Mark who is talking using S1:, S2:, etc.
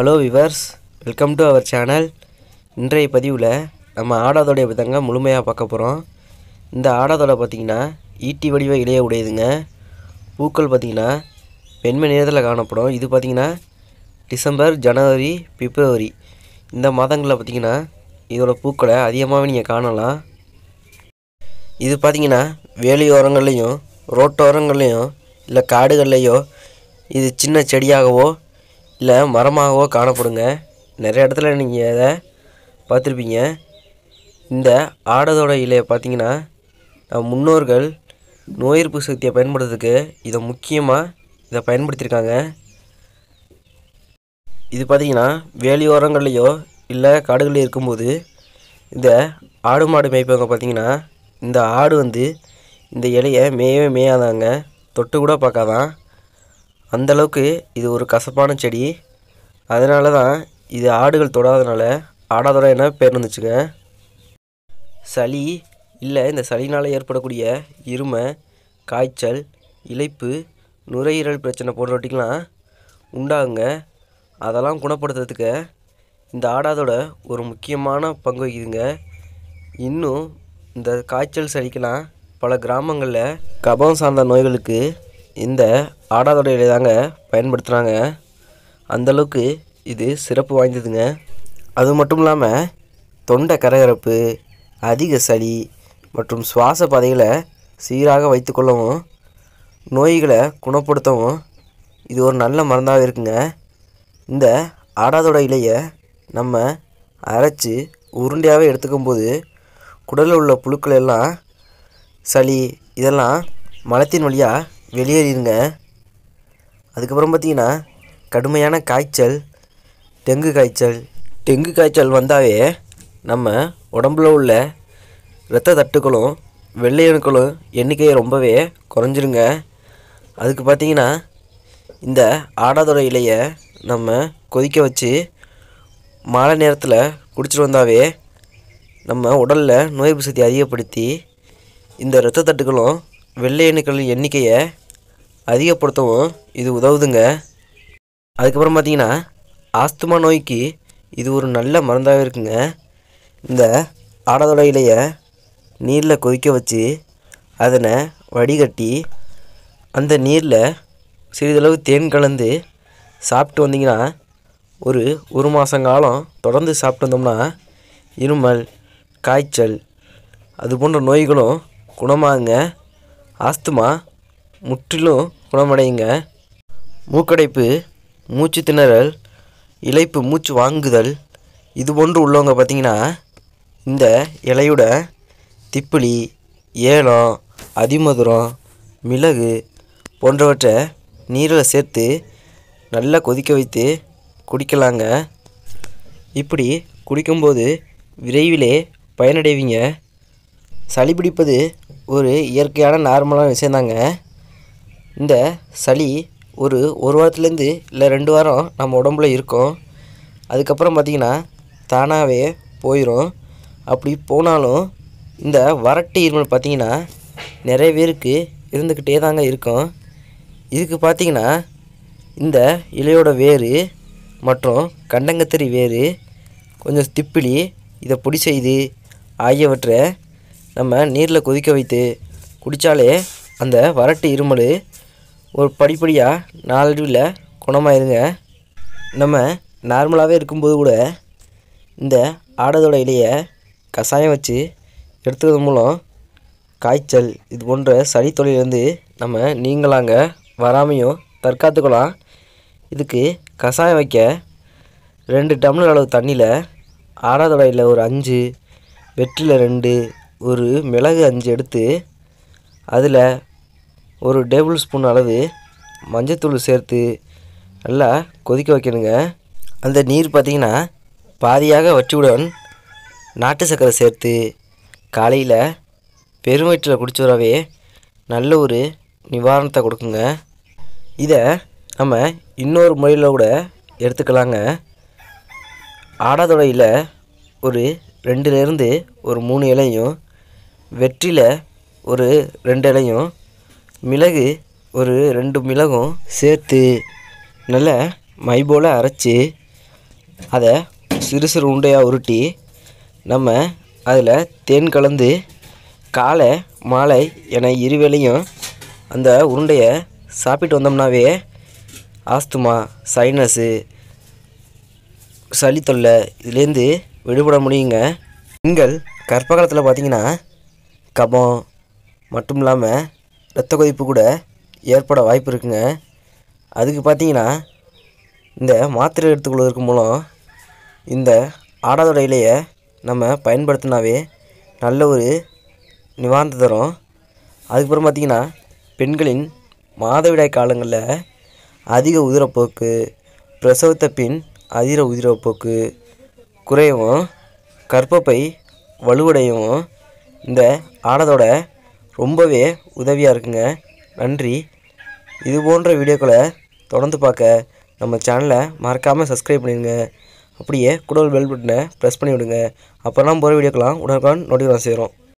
S1: hello viewers welcome to our channel இன்றைய பதிவில் நம்ம ஆடாதோடைய விதங்க முழுமையாக பார்க்க போகிறோம் இந்த ஆடாதோட பார்த்திங்கன்னா ஈட்டி வடிவ இலைய உடையதுங்க பூக்கள் பார்த்திங்கன்னா வெண்மை நேரத்தில் காணப்படும் இது பார்த்திங்கன்னா டிசம்பர் ஜனவரி பிப்ரவரி இந்த மாதங்களில் பார்த்திங்கன்னா இதோட பூக்களை அதிகமாகவே நீங்கள் காணலாம் இது பார்த்திங்கன்னா வேலையோரங்கள்லேயும் ரோட்டோரங்கள்லேயும் இல்லை காடுகள்லேயோ இது சின்ன செடியாகவோ இல்லை மரமாகவோ காணப்படுங்க நிறைய இடத்துல நீங்கள் அதை பார்த்துருப்பீங்க இந்த ஆடதோட இலையை பார்த்தீங்கன்னா முன்னோர்கள் நோய் எதிர்ப்பு சக்தியை பயன்படுத்துறதுக்கு இதை முக்கியமாக இதை பயன்படுத்தியிருக்காங்க இது பார்த்திங்கன்னா வேலையோரங்கள்லேயோ இல்லை காடுகளிலோ இருக்கும்போது இந்த ஆடு மாடு மேய்ப்பவங்க பார்த்திங்கன்னா இந்த ஆடு வந்து இந்த இலையை மேயவே மேயாதாங்க தொட்டு கூட பார்க்காதான் அந்தளவுக்கு இது ஒரு கசப்பான செடி அதனால தான் இது ஆடுகள் தொடாதனால ஆடாதோட என்ன பேர் வந்துச்சுங்க சளி இல்லை இந்த சளினால் ஏற்படக்கூடிய இருமை காய்ச்சல் இழைப்பு நுரையீரல் பிரச்சனை போன்றவற்றிக்கெலாம் உண்டாகுங்க அதெல்லாம் குணப்படுத்துறதுக்கு இந்த ஆடாதோட ஒரு முக்கியமான பங்கு வகிக்குதுங்க இன்னும் இந்த காய்ச்சல் சளிக்கெலாம் பல கிராமங்களில் கபம் சார்ந்த நோய்களுக்கு இந்த ஆடாதொடையில தாங்க பயன்படுத்துகிறாங்க அந்தளவுக்கு இது சிறப்பு வாய்ந்ததுங்க அது மட்டும் இல்லாமல் தொண்டை கரகரப்பு அதிக சளி மற்றும் சுவாச பாதைகளை சீராக வைத்துக்கொள்ளவும் நோய்களை குணப்படுத்தவும் இது ஒரு நல்ல மருந்தாக இருக்குங்க இந்த ஆடாதோட இலையை நம்ம அரைச்சி உருண்டையாகவே எடுத்துக்கும் போது குடலில் உள்ள புழுக்கள் எல்லாம் சளி இதெல்லாம் மலத்தின் வழியாக வெளியேறிடுங்க அதுக்கப்புறம் பார்த்திங்கன்னா கடுமையான காய்ச்சல் டெங்கு காய்ச்சல் டெங்கு காய்ச்சல் வந்தாவே நம்ம உடம்பில் உள்ள இரத்த தட்டுக்களும் வெள்ளையணுக்களும் எண்ணிக்கையை ரொம்பவே குறைஞ்சிருங்க அதுக்கு பார்த்திங்கன்னா இந்த ஆடாதொடை இலையை நம்ம கொதிக்க வச்சு மாலை நேரத்தில் குடிச்சிட்டு வந்தாவே நம்ம உடலில் நோய் சக்தி அதிகப்படுத்தி இந்த இரத்த தட்டுக்களும் வெள்ளை அணுக்களின் எண்ணிக்கையை அதிகப்படுத்தவும் இது உதவுதுங்க அதுக்கப்புறம் பார்த்திங்கன்னா ஆஸ்துமா நோய்க்கு இது ஒரு நல்ல மருந்தாக இருக்குங்க இந்த ஆடாதோட இலையை நீரில் கொதிக்க வச்சு அதனை வடிகட்டி அந்த நீரில் சிறிதளவு தேன் கலந்து சாப்பிட்டு வந்தீங்கன்னா ஒரு ஒரு மாதங்காலம் தொடர்ந்து சாப்பிட்டு வந்தோம்னா இருமல் காய்ச்சல் அது போன்ற நோய்களும் குணமாகுங்க ஆஸ்துமா முற்றிலும் குணமடையுங்க மூக்கடைப்பு மூச்சு திணறல் இழைப்பு மூச்சு வாங்குதல் இது போன்று உள்ளவங்க பார்த்தீங்கன்னா இந்த இலையோட திப்பிலி ஏலம் அதிமதுரம் மிளகு போன்றவற்றை நீரில் சேர்த்து நல்லா கொதிக்க வைத்து குடிக்கலாங்க இப்படி குடிக்கும்போது விரைவிலே பயனடைவீங்க சளி பிடிப்பது ஒரு இயற்கையான நார்மலான விஷயந்தாங்க இந்த சளி ஒரு ஒரு வாரத்துலேருந்து இல்லை ரெண்டு வாரம் நம்ம உடம்புல இருக்கும் அதுக்கப்புறம் பார்த்திங்கன்னா தானாகவே போயிடும் அப்படி போனாலும் இந்த வறட்டு இருமல் பார்த்திங்கன்னா நிறைய பேருக்கு இருந்துக்கிட்டே தாங்க இருக்கும் இதுக்கு பார்த்திங்கன்னா இந்த இலையோட வேறு மற்றும் கண்டங்கத்திரி வேறு கொஞ்சம் திப்பிலி இதை பொடி செய்து ஆகியவற்றை நம்ம நீரில் கொதிக்க வைத்து குடித்தாலே அந்த வறட்டு இருமல் ஒரு படிப்படியாக நாளடிவில் குணமாக இருங்க நம்ம நார்மலாகவே இருக்கும்போது கூட இந்த ஆடதோட இலைய கஷாயம் வச்சு எடுத்துக்கிறது மூலம் காய்ச்சல் இது போன்ற சளி தொழிலிருந்து நம்ம நீங்களாங்க வராமையும் தற்காத்துக்கலாம் இதுக்கு கஷாயம் வைக்க ரெண்டு டம்ளர் அளவு தண்ணியில் ஆடாதோட இல்லை ஒரு அஞ்சு வெற்றில ரெண்டு ஒரு மிளகு அஞ்சு எடுத்து அதில் ஒரு டேபிள் ஸ்பூன் அளவு மஞ்சத்தூள் சேர்த்து நல்லா கொதிக்க வைக்கணுங்க அந்த நீர் பார்த்திங்கன்னா பாதியாக வச்சவுடன் நாட்டு சக்கரை சேர்த்து காலையில் பெரும் வயிற்றில் குடிச்சு நல்ல ஒரு நிவாரணத்தை கொடுக்குங்க இதை நம்ம இன்னொரு முறையில் கூட எடுத்துக்கலாங்க ஆடாதொடையில் ஒரு ரெண்டுலேருந்து ஒரு மூணு இலையும் வெற்றியில் ஒரு ரெண்டு இலையும் மிளகு ஒரு ரெண்டு மிளகும் சேர்த்து நல்லா மை போல் அரைச்சி அதை சிறு சிறு உண்டையாக உருட்டி நம்ம அதில் தேன் கலந்து காலை மாலை என இருவேளையும் அந்த உருண்டையை சாப்பிட்டு வந்தோம்னாவே ஆஸ்துமா சைனஸு சளி தொல்லை இதுலேருந்து விடுபட முடியுங்க பெண்கள் கற்பகாலத்தில் பார்த்திங்கன்னா கபம் மட்டும் இல்லாமல் இரத்த கொதிப்பு கூட ஏற்பட வாய்ப்பு இருக்குங்க அதுக்கு பார்த்தீங்கன்னா இந்த மாத்திரை எடுத்துக்கொள்வதற்கு மூலம் இந்த ஆடாதோட இலையை நம்ம பயன்படுத்தினாவே நல்ல ஒரு நிவாரணத்தை தரும் அதுக்கப்புறம் பார்த்திங்கன்னா பெண்களின் மாதவிடாய் காலங்களில் அதிக உதிரப்போக்கு பிரசவத்த பின் அதிர உதிரப்போக்கு குறையவும் கற்பப்பை வலுவடையவும் இந்த ஆடதோட ரொம்பவே உதவியாக இருக்குங்க நன்றி இது போன்ற வீடியோக்களை தொடர்ந்து பார்க்க நம்ம சேனலை மறக்காமல் சப்ஸ்கிரைப் பண்ணிடுங்க அப்படியே கூட பெல் பட்டனை ப்ரெஸ் பண்ணி விடுங்க அப்போல்லாம் போகிற வீடியோக்கெல்லாம் உடனுக்குடன் நோட்டிஃபிகேஷன் செய்கிறோம்